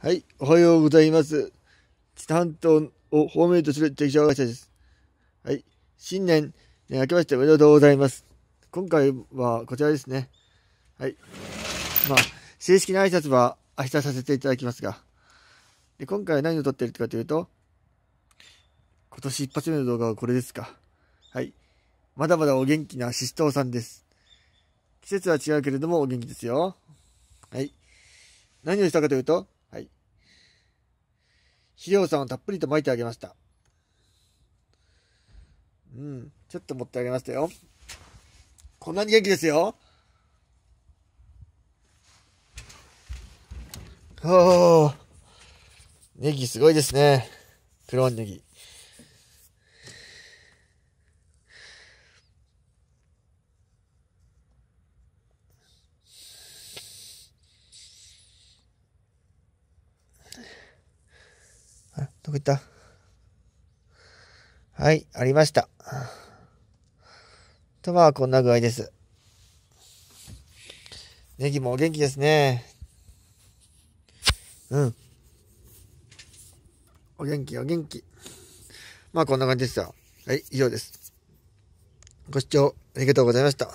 はい、おはようございます。知多半島を方面とする敵障害者です。はい、新年、ね、明けましておめでとうございます。今回はこちらですね。はい。まあ、正式な挨拶は明日させていただきますが、で今回は何を撮ってるかというと、今年一発目の動画はこれですか。はい。まだまだお元気なシシトウさんです。季節は違うけれどもお元気ですよ。はい。何をしたかというと、肥料酸をたっぷりと撒いてあげました。うん、ちょっと持ってあげましたよ。こんなに元気ですよ。はあ、ネギすごいですね。黒ネギ。どこ行ったはい、ありました。と、まあ、こんな具合です。ネギもお元気ですね。うん。お元気、お元気。まあ、こんな感じでした。はい、以上です。ご視聴ありがとうございました。